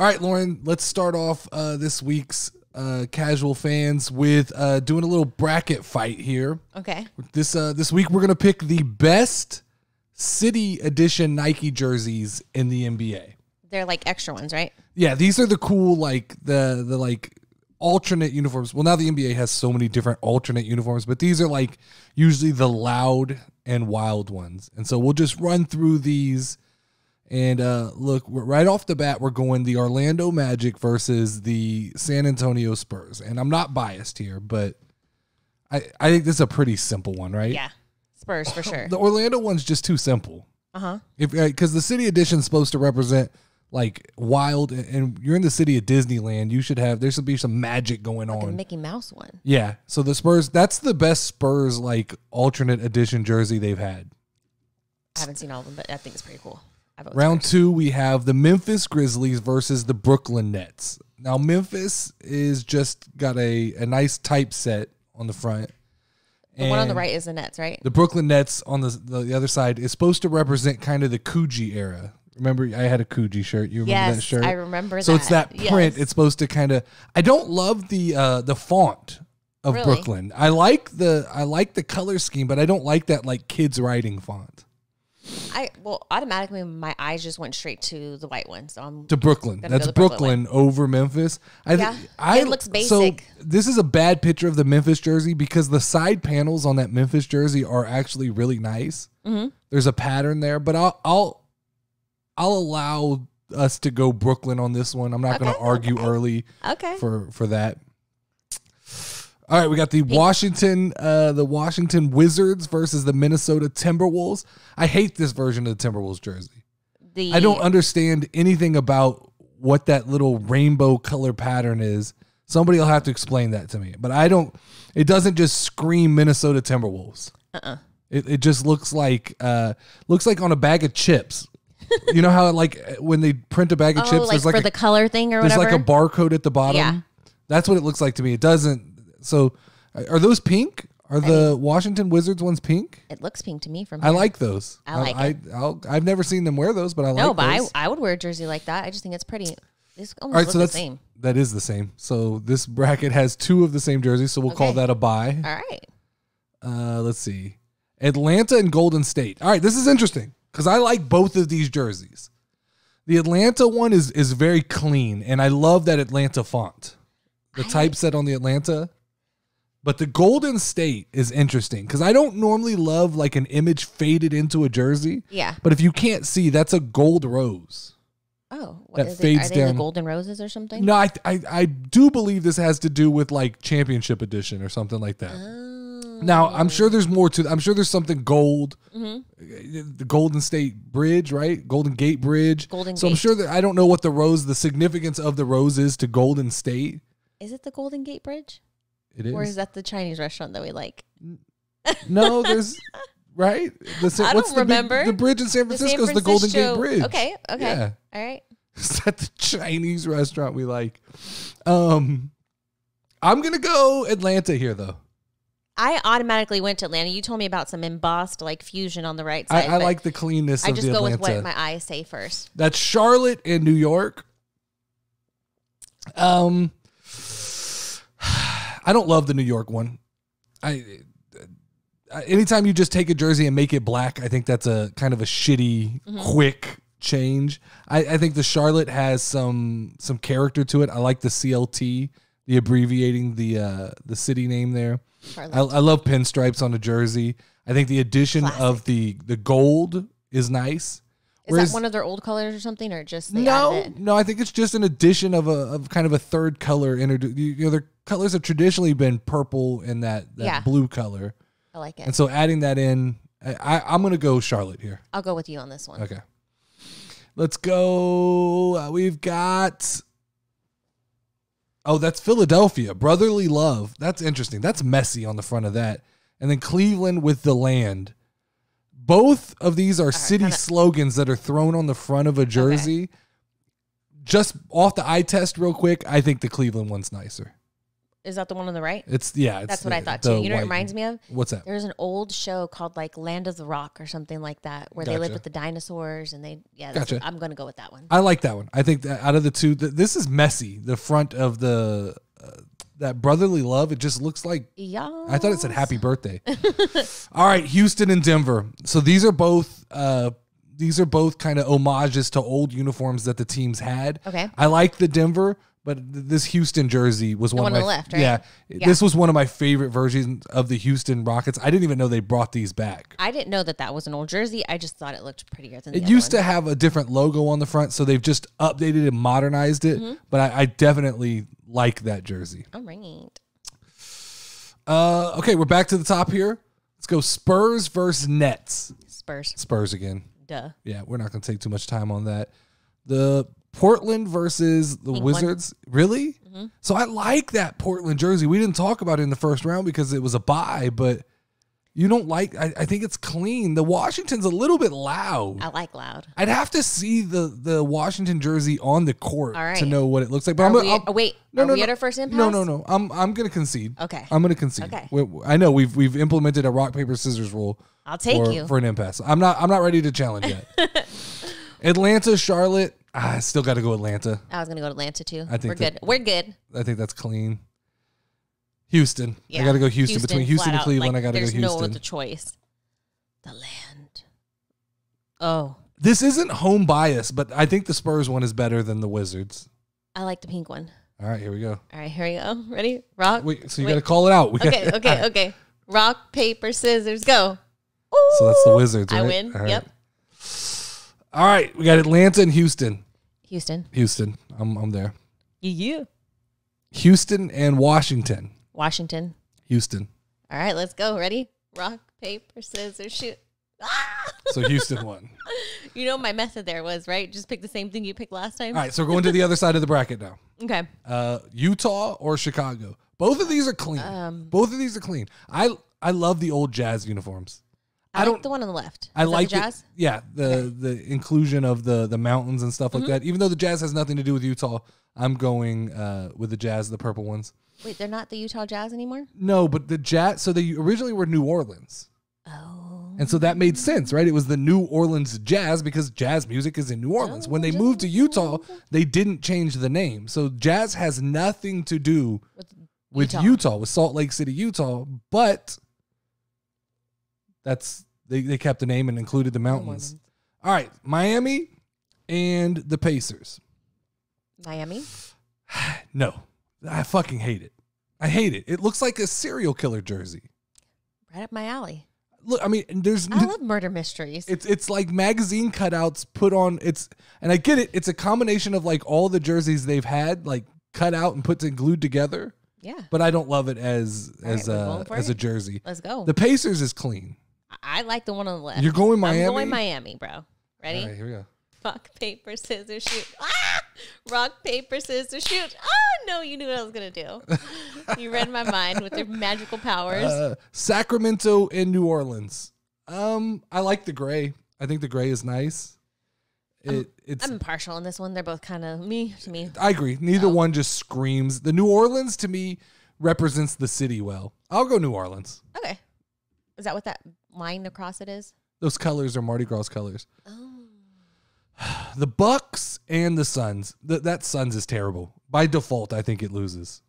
All right, Lauren, let's start off uh, this week's uh, casual fans with uh, doing a little bracket fight here. Okay. This uh, this week we're gonna pick the best city edition Nike jerseys in the NBA. They're like extra ones, right? Yeah, these are the cool like the the like alternate uniforms. Well, now the NBA has so many different alternate uniforms, but these are like usually the loud and wild ones. And so we'll just run through these and uh, look, right off the bat, we're going the Orlando Magic versus the San Antonio Spurs. And I'm not biased here, but I, I think this is a pretty simple one, right? Yeah. Spurs for sure. the Orlando one's just too simple. Uh-huh. Uh huh. If Because the city edition is supposed to represent like wild, and you're in the city of Disneyland, you should have, there should be some magic going like on. Mickey Mouse one. Yeah. So the Spurs, that's the best Spurs like alternate edition jersey they've had. I haven't seen all of them, but I think it's pretty cool. Round two, we have the Memphis Grizzlies versus the Brooklyn Nets. Now, Memphis is just got a, a nice type set on the front. The one on the right is the Nets, right? The Brooklyn Nets on the, the, the other side is supposed to represent kind of the Coogee era. Remember, I had a Coogee shirt. You remember yes, that shirt? I remember. So that. it's that print. Yes. It's supposed to kind of. I don't love the uh, the font of really? Brooklyn. I like the I like the color scheme, but I don't like that like kids writing font. I well automatically my eyes just went straight to the white one. So I'm um, to Brooklyn. That's to Brooklyn, Brooklyn, over Memphis. I yeah. I it looks basic. So this is a bad picture of the Memphis jersey because the side panels on that Memphis jersey are actually really nice. Mm-hmm. There's a pattern there, but I'll I'll I'll allow us to go Brooklyn on this one. I'm not okay. going to argue okay. early. Okay. For for that. All right, we got the Washington, uh, the Washington Wizards versus the Minnesota Timberwolves. I hate this version of the Timberwolves jersey. The, I don't understand anything about what that little rainbow color pattern is. Somebody will have to explain that to me. But I don't. It doesn't just scream Minnesota Timberwolves. Uh-uh. It, it just looks like uh, looks like on a bag of chips. you know how like when they print a bag of oh, chips, like there's like for a, the color thing or there's whatever? like a barcode at the bottom. Yeah. That's what it looks like to me. It doesn't so, are those pink? Are the mean, Washington Wizards ones pink? It looks pink to me. From here. I like those. I like. I, I have never seen them wear those, but I no, like. No, but I, I would wear a jersey like that. I just think it's pretty. It's almost All right, so that's, the same. That is the same. So this bracket has two of the same jerseys, so we'll okay. call that a buy. All right. Uh, let's see, Atlanta and Golden State. All right, this is interesting because I like both of these jerseys. The Atlanta one is is very clean, and I love that Atlanta font. The I, typeset on the Atlanta. But the Golden State is interesting because I don't normally love like an image faded into a jersey. Yeah. But if you can't see, that's a gold rose. Oh, what that is fades it? Are they down. the golden roses or something? No, I, I I do believe this has to do with like championship edition or something like that. Oh. Now I'm sure there's more to. I'm sure there's something gold, mm -hmm. the Golden State Bridge, right? Golden Gate Bridge. Golden. So Gate. I'm sure that I don't know what the rose, the significance of the rose is to Golden State. Is it the Golden Gate Bridge? It is. Or is that the Chinese restaurant that we like? No, there's right. The, I don't the remember. big- the bridge in San Francisco is the Golden Gate Bridge. Okay. Okay. Yeah. All right. Is that the Chinese restaurant we like? Um, I'm gonna go Atlanta here though. I automatically went to Atlanta. You told me about some embossed like fusion on the right side. I like the cleanness I of just the go Atlanta. with what my eyes say first. That's Charlotte and New York. Um, I don't love the New York one. I anytime you just take a jersey and make it black, I think that's a kind of a shitty, mm-hmm. quick change. I, I, think the Charlotte has some some character to it. I like the CLT, the abbreviating the uh, the city name there. I, I, love pinstripes on a jersey. I think the addition Classic. of the the gold is nice. Is that one of their old colors or something, or just no? No, I think it's just an addition of a of kind of a third color. Introduced, you know, their colors have traditionally been purple and that that yeah. blue color. I like it. And so adding that in, I, I am gonna go Charlotte here. I'll go with you on this one. Okay. Let's go. Uh, we've got. Oh, that's Philadelphia. Brotherly love. That's interesting. That's messy on the front of that. And then Cleveland with the land. Both of these are right, city kinda- slogans that are thrown on the front of a jersey. Just off the eye test, real quick, I think the Cleveland one's nicer. Is that the one on the right? It's yeah. It's That's what I thought too. You know what it reminds me of? What's that? There's an old show called like Land of the Rock or something like that, where they live with the dinosaurs and they yeah. That's Gotcha. I'm gonna go with that one. I like that one. I think that out of the two, th- this is messy. The front of the that brotherly love. It just looks like yeah. I thought it said happy birthday. All right, Houston and Denver. So these are both uh these are both kind of homages to old uniforms that the teams had. Okay. I like the Denver but this Houston jersey was one, one, of my, left, right? yeah, yeah, This was one of my favorite versions of the Houston Rockets. I didn't even know they brought these back. I didn't know that that was an old jersey. I just thought it looked prettier than. It used to have a different logo on the front, so they've just updated and modernized it. Mm-hmm. But I, I, definitely like that jersey. All right. Uh, okay, we're back to the top here. Let's go Spurs versus Nets. Spurs. Spurs again. Duh. Yeah, we're not going to take too much time on that. The Portland versus the England. Wizards. Really? Mm-hmm. So I like that Portland jersey. We didn't talk about it in the first round because it was a buy, but you don't like I, I, think it's clean. The Washington's a little bit loud. I like loud. I'd have to see the the Washington jersey on the court right. to know what it looks like. But are I'm gonna, we, I'll, wait, no, no, no, at our first impasse? No, no, no. I'm I'm gonna concede. Okay. I'm gonna concede. Okay. We, I know we've we've implemented a rock paper scissors rule. I'll take for, you for an impasse. I'm not I'm not ready to challenge yet. Atlanta, Charlotte. I still got to go Atlanta. I was gonna go to Atlanta too. I think we're that- good. We're good. I think that's clean. Houston. I got to go Houston. Between Houston and out, Cleveland, like, I got to go Houston. There's no other choice. The land. Oh, this isn't home bias, but I think the Spurs one is better than the Wizards. I like the pink one. All right, here we go. All right, here we go. Ready? Rock. Wait, so you got to call it out. We okay, gotta- okay, okay. Rock, paper, scissors, go. Ooh, So that's the Wizards, I win. All right. Yep. All right, we got Atlanta and Houston. Houston. Houston. I'm I'm there. You you. Houston and Washington. Washington. Houston. All right, let's go. Ready? Rock, paper, scissors, shoot. So ah! Houston won. You know my method there was right. Just pick the same thing you picked last time. All right, so we're going to the other side of the bracket now. Okay. Uh, Utah or Chicago? Both of these are clean. Um, Both of these are clean. I I love the old Jazz uniforms. I, I don't, like the one on the left. I like the jazz. yeah, the okay. the inclusion of the the mountains and stuff like mm-hmm. that. Even though the jazz has nothing to do with Utah, I'm going uh, with the jazz, the purple ones. Wait, they're not the Utah Jazz anymore. No, but the jazz. So they originally were New Orleans. Oh. And so that made sense, right? It was the New Orleans Jazz because jazz music is in New Orleans. When they oh, moved to Utah, they didn't change the name. So jazz has nothing to do with Utah, with, Utah, with Salt Lake City, Utah, but that's they, they kept the name and included the mountains. All right, Miami and the Pacers. Miami? No, I fucking hate it. I hate it. It looks like a serial killer jersey. Right up my alley. Look, I mean, there's. I love murder mysteries. It's it's like magazine cutouts put on. It's and I get it. It's a combination of like all the jerseys they've had like cut out and put and glued together. Yeah. But I don't love it as as a as a jersey. Let's go. The Pacers is clean. I like the one on the left. You're going Miami. I'm going Miami, bro. Ready? All right, here we go. Rock paper scissors shoot. Ah! Rock paper scissors shoot. Oh no, you knew what I was gonna do. you read my mind with your magical powers. Uh, Sacramento and New Orleans. Um, I like the gray. I think the gray is nice. It, I'm, it's, I'm impartial on this one. They're both kind of me to me. I agree. Neither one just screams. The New Orleans to me represents the city well. I'll go New Orleans. Okay. Is that what that line across it is? Those colors are Mardi Gras colors. Oh. The Bucks and the Suns. Th- that Suns is terrible. By default, I think it loses.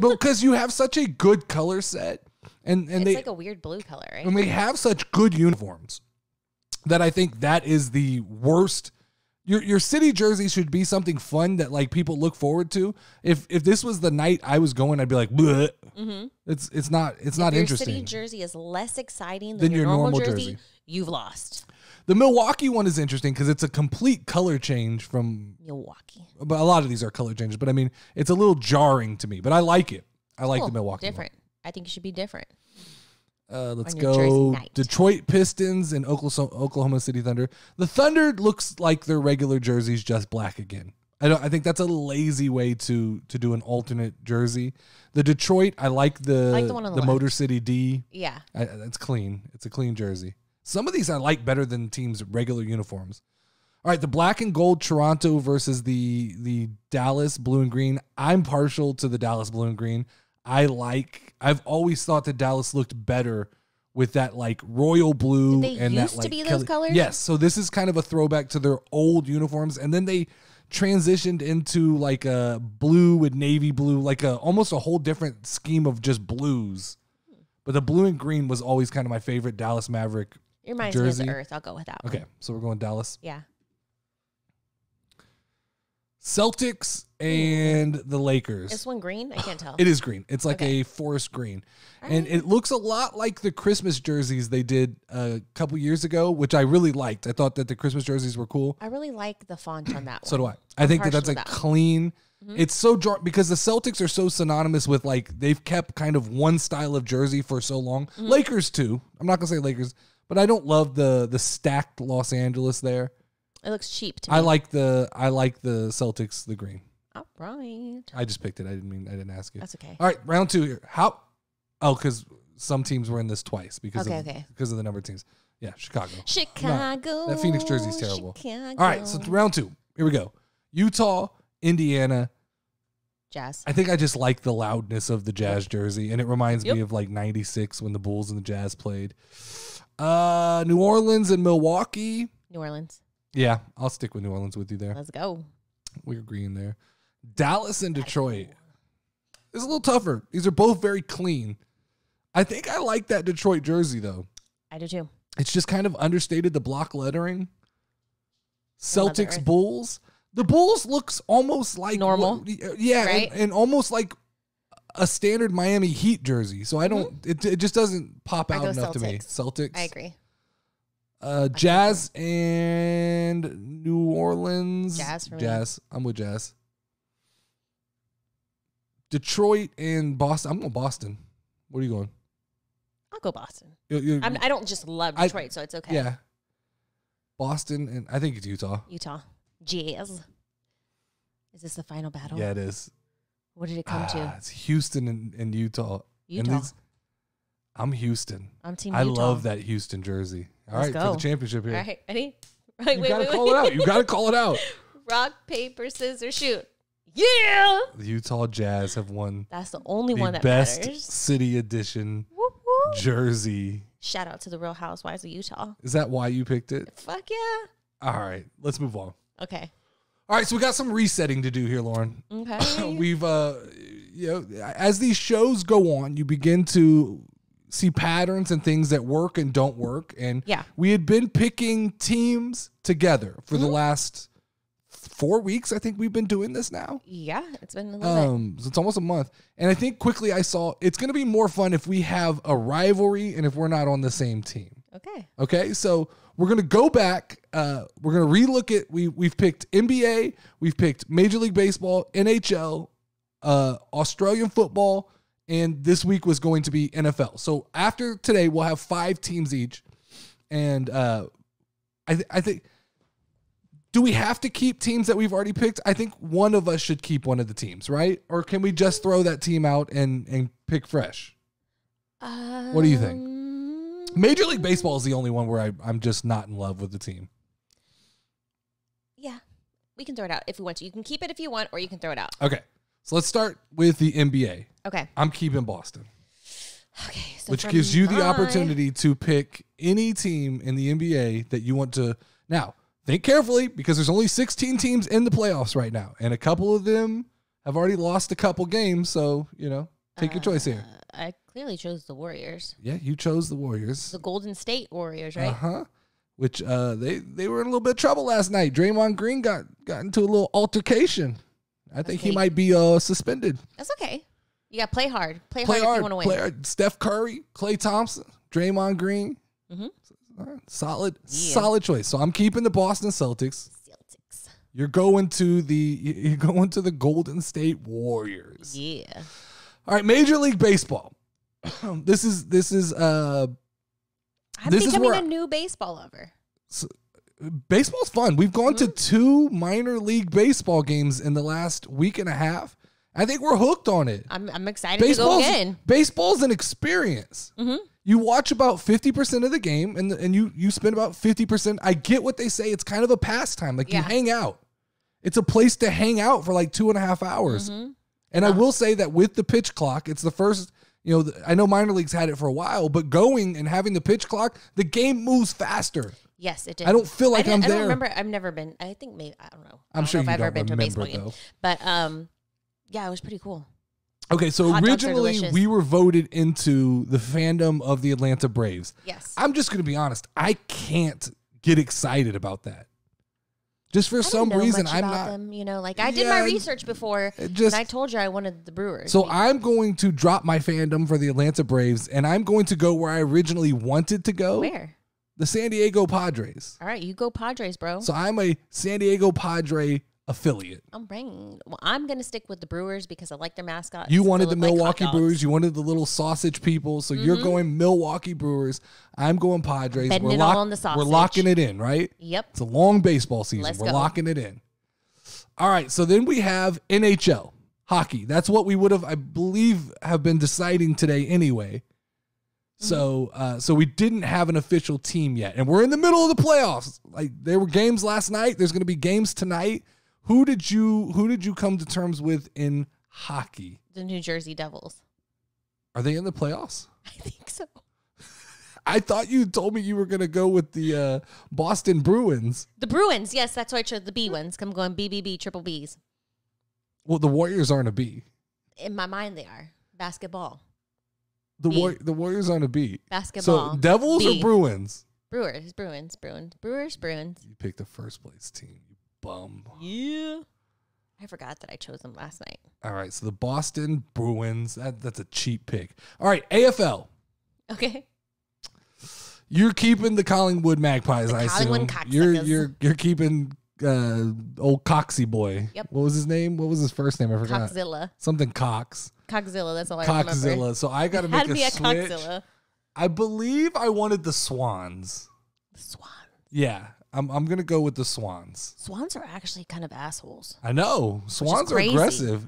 because you have such a good color set and and it's they like a weird blue color, right? And they have such good uniforms that I think that is the worst your your city jersey should be something fun that like people look forward to. If if this was the night I was going, I'd be like, mm-hmm. it's it's not it's if not your interesting. City jersey is less exciting than, than your, your, normal, normal jersey, jersey, You've lost. The Milwaukee one is interesting because it's a complete color change from Milwaukee. But a lot of these are color changes. But I mean, it's a little jarring to me. But I like it. I like cool. the Milwaukee. Different. One. I think it should be different. Uh, let's go Detroit Pistons and Oklahoma, Oklahoma City Thunder. The Thunder looks like their regular jerseys just black again. I don't. I think that's a lazy way to to do an alternate jersey. The Detroit, I like the I like the, one on the, the Motor City D. Yeah, I, clean. It's a clean jersey. Some of these I like better than teams' regular uniforms. All right, the black and gold Toronto versus the the Dallas blue and green. I'm partial to the Dallas blue and green. I like. I've always thought that Dallas looked better with that like royal blue Did they and used that like to be those Kelly- colors. Yes, so this is kind of a throwback to their old uniforms, and then they transitioned into like a blue with navy blue, like a almost a whole different scheme of just blues. But the blue and green was always kind of my favorite Dallas Maverick. It reminds jersey. the Earth. I'll go with that. One. Okay, so we're going Dallas. Yeah. Celtics and the Lakers. This one green? I can't tell. It is green. It's like Okay. a forest green. And it looks a lot like the Christmas jerseys they did a couple years ago, which I really liked. I thought that the Christmas jerseys were cool. I really like the font on that one. So do I. I think that that's a that clean. Mm-hmm. It's so jar because the Celtics are so synonymous with like they've kept kind of one style of jersey for so long. Mm-hmm. Lakers too. I'm not gonna say Lakers, but I don't love the the stacked Los Angeles there. It looks cheap to me. I like the I like the Celtics the green. All right. I just picked it. I didn't mean. I didn't ask you. That's okay. All right, round two here. How? Oh, because some teams were in this twice because Okay, of, okay. because of the number of teams. Yeah, Chicago. Chicago. That Phoenix jersey's terrible. Chicago. All right, so round two. Here we go. Utah, Indiana. Jazz. I think I just like the loudness of the Jazz jersey, and it reminds me of like '96 when the Bulls and the Jazz played. Uh, New Orleans and Milwaukee. New Orleans. Yeah, I'll stick with New Orleans with you there. Let's go. We're agreeing there. Dallas and Detroit is a little tougher. These are both very clean. I think I like that Detroit jersey though. I do too. It's just kind of understated the block lettering. Celtics Bulls. The Bulls looks almost like normal. Uh, yeah, right? and, and, almost like a standard Miami Heat jersey. So I mm-hmm. don't. Mm -hmm. it, it just doesn't pop out enough Celtics. to me. Celtics. I agree. Uh, Jazz and New Orleans. Jazz. Me. I'm with Jazz. Detroit and Boston. I'm going Boston. Where are you going? I'll go Boston. You're, you're, I'm, I do not just love Detroit, I, so it's okay. Yeah. Boston and I think it's Utah. Utah. Jazz. Is this the final battle? Yeah, it is. What did it come ah, to? It's Houston and, and Utah. Utah. And these, I'm Houston. I'm team. I Utah. love that Houston jersey. All right, for the championship here. All right, ready? Right, you wait, gotta wait, call wait. it out. You gotta call it out. Rock, paper, scissors, shoot. Yeah. The Utah Jazz have won. That's the only the one that best matters. city edition whoop, whoop. jersey. Shout out to the Real Housewives of Utah. Is that why you picked it? Fuck yeah. All right, let's move on. Okay. All right, so we got some resetting to do here, Lauren. Okay. We've uh you know, as these shows go on, you begin to see patterns and things that work and don't work and yeah. we had been picking teams together for mm-hmm. the last four weeks. I think we've been doing this now. Yeah, it's been a little um, bit. So it's almost a month. And I think quickly I saw it's going to be more fun if we have a rivalry and if we're not on the same team. Okay. Okay. So we're going to go back. Uh, we're going to relook at we we've picked NBA, we've picked Major League Baseball, NHL, uh, Australian football, and this week was going to be NFL. So after today, we'll have five teams each, and uh, I th- I think do we have to keep teams that we've already picked? I think one of us should keep one of the teams, right? Or can we just throw that team out and and pick fresh? Um, what do you think? Um, Major League Baseball is the only one where I, I'm just not in love with the team. Yeah, we can throw it out if we want to. You can keep it if you want, or you can throw it out. Okay, so let's start with the NBA. Okay, I'm keeping Boston. Okay, so which gives you the opportunity to pick any team in the NBA that you want to. Now, think carefully because there's only 16 teams in the playoffs right now, and a couple of them have already lost a couple games. So you know, take uh, your choice here. Uh, I clearly chose the Warriors. Yeah, you chose the Warriors. The Golden State Warriors, right? Uh huh. Which uh, they they were in a little bit of trouble last night. Draymond Green got got into a little altercation. I think he might be uh suspended. That's okay. You got play hard. Play, play hard, hard, if you want to win. Play hard. Steph Curry, Clay Thompson, Draymond Green. Mm-hmm right. Solid, yeah. solid choice. So I'm keeping the Boston Celtics. Celtics. You're going to the you're going to the Golden State Warriors. Yeah. All right, Major League Baseball. this is this is uh. I'm this becoming is a new baseball lover. So, baseball's fun. We've gone mm-hmm. to two minor league baseball games in the last week and a half. I think we're hooked on it. I'm, I'm excited baseball's, to go again. Baseball's an experience. Mm-hmm you watch about 50% of the game and, and you you spend about 50% i get what they say it's kind of a pastime like yeah. you hang out it's a place to hang out for like two and a half hours mm-hmm. and i will say that with the pitch clock it's the first you know i know minor leagues had it for a while but going and having the pitch clock the game moves faster Yes, it did. I don't feel like I am there. I don't remember. I've never been. I think maybe I don't know. I'm I sure know if I've ever been to a baseball though. game, but um, yeah, it was pretty cool. Okay, so originally we were voted into the fandom of the Atlanta Braves. Yes. I'm just going to be honest. I can't get excited about that. Just for I some know reason, much I'm about not. them, you know, like I did Yeah, my research before, just- and I told you I wanted the Brewers. So I'm going to drop my fandom for the Atlanta Braves, and I'm going to go where I originally wanted to go where? the San Diego Padres. All right, you go Padres, bro. So I'm a San Diego Padre affiliate. I'm bringing. Well, I'm going to stick with the Brewers because I like their mascot. You wanted the Milwaukee like Brewers. You wanted the little sausage people. So mm -hmm. you're mm-hmm. going Milwaukee Brewers. I'm going Padres. we're, lock, we're locking it in, right? Yep. It's a long baseball season. Let's we're go. locking it in. All right. So then we have NHL hockey. That's what we would have, I believe, have been deciding today anyway. So, mm-hmm. uh, so we didn't have an official team yet, and we're in the middle of the playoffs. Like there were games last night. There's going to be games tonight. Who did you who did you come to terms with in hockey? The New Jersey Devils. Are they in the playoffs? I think so. I thought you told me you were going to go with the uh, Boston Bruins. The Bruins, yes, that's why I chose the B ones. I'm going BBB, triple Bs. Well, the Warriors aren't a B. In my mind, they are basketball. The war- the Warriors aren't a B. Basketball. So Devils B. or Bruins? Brewers, Bruins, Bruins, Brewers, Bruins. You picked the first place team bum. Yeah. I forgot that I chose them last night. All right, so the Boston Bruins. That, that's a cheap pick. All right, AFL. Okay. You're keeping the Collingwood Magpies. The I Collingwood assume you're you're you're keeping uh, old Coxie boy. Yep. What was his name? What was his first name? I forgot. Coxzilla. Something Cox. Coxzilla. That's all I Coxzilla. remember. Coxzilla. So I got to make a, be a switch. Coxzilla. I believe I wanted the Swans. The Swans. Yeah, I'm I'm gonna go with the swans. Swans are actually kind of assholes. I know swans are aggressive.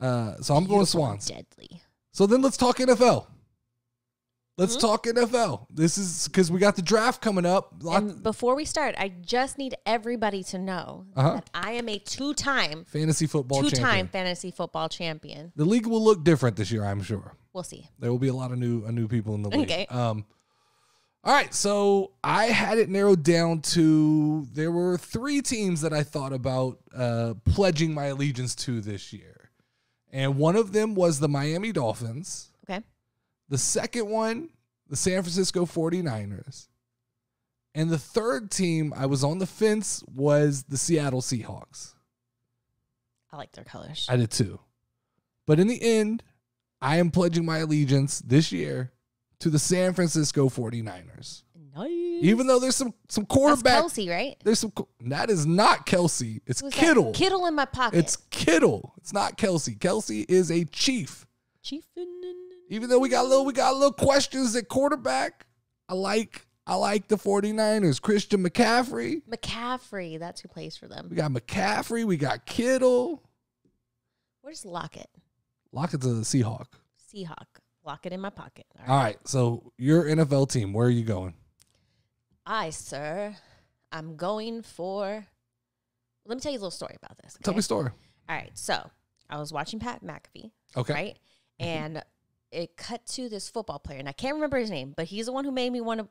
Uh, so I'm Beautiful going swans. Deadly. So then let's talk NFL. Let's Mhm. talk NFL. This is because we got the draft coming up. Lot- And before we start, I just need everybody to know Uh-huh. that I am a two-time, fantasy football two-time fantasy football champion. The league will look different this year, I'm sure. We'll see. There will be a lot of new a uh, new people in the league. Okay. Um, all right, so I had it narrowed down to there were three teams that I thought about uh, pledging my allegiance to this year. And one of them was the Miami Dolphins. Okay. The second one, the San Francisco 49ers. And the third team I was on the fence was the Seattle Seahawks. I like their colors. I did too. But in the end, I am pledging my allegiance this year to the San Francisco 49ers. Nice. Even though there's some some quarterback That's Kelsey, right? There's some that is not Kelsey. It's Who's Kittle. That? Kittle in my pocket. It's Kittle. It's not Kelsey. Kelsey is a chief. Chief. Even though we got a little we got a little questions at quarterback. I like I like the 49ers. Christian McCaffrey. McCaffrey, that's who plays for them. We got McCaffrey, we got Kittle. Where's Lockett? Lockett's a Seahawk. Seahawk. Lock it in my pocket. All right. So your NFL team, where are you going? I, sir, I'm going for. Let me tell you a little story about this. Okay? Tell me a story. All right. So I was watching Pat McAfee. Okay. Right. And it cut to this football player, and I can't remember his name, but he's the one who made me want to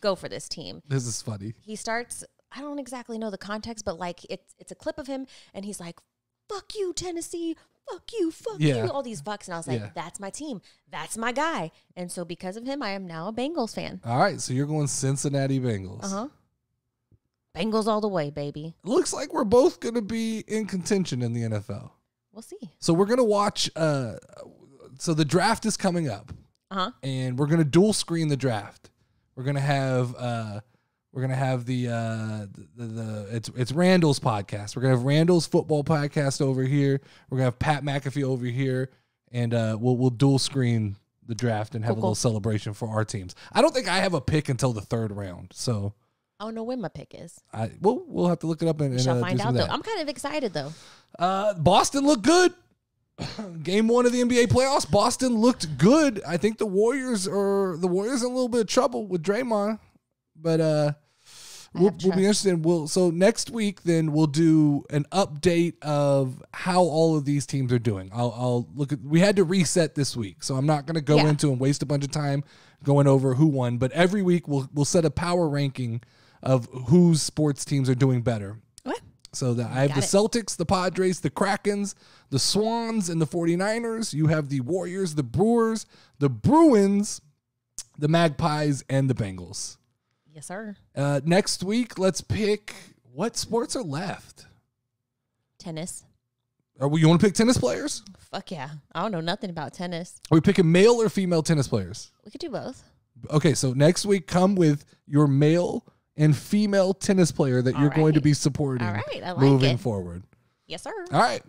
go for this team. This is funny. He starts. I don't exactly know the context, but like it's it's a clip of him, and he's like, "Fuck you, Tennessee! fuck you, fuck yeah. you, all these fucks. And I was like, yeah. that's my team. That's my guy. And so because of him, I am now a Bengals fan. All right. So you're going Cincinnati Bengals. Uh huh. Bengals all the way, baby. Looks like we're both going to be in contention in the NFL. We'll see. So we're going to watch. Uh, so the draft is coming up. Uh huh. And we're going to dual screen the draft. We're going to have. Uh, we're gonna have the, uh, the, the it's it's Randall's podcast. We're gonna have Randall's football podcast over here. We're gonna have Pat McAfee over here, and uh, we'll we'll dual screen the draft and have cool, a little cool. celebration for our teams. I don't think I have a pick until the third round, so I don't know when my pick is. I well, we'll have to look it up and, and, uh, find out. Though I'm kind of excited though. Uh, Boston looked good. Game one of the NBA playoffs, Boston looked good. I think the Warriors are the Warriors in a little bit of trouble with Draymond. But uh, we'll, we'll, be interested. We'll so next week then we'll do an update of how all of these teams are doing. I'll, I'll look at. We had to reset this week, so I'm not going to go yeah. into and waste a bunch of time going over who won. But every week we'll we'll set a power ranking of whose sports teams are doing better. So that I have the it. Celtics, the Padres, the Krakens, the Swans, and the 49ers. You have the Warriors, the Brewers, the Bruins, the Magpies, and the Bengals. Yes, sir. Uh, next week, let's pick what sports are left. Tennis. Are we, you want to pick tennis players? Fuck yeah. I don't know nothing about tennis. Are we picking male or female tennis players? We could do both. Okay, so next week, come with your male and female tennis player that All you're right. going to be supporting All right, I like moving it. forward. Yes, sir. All right.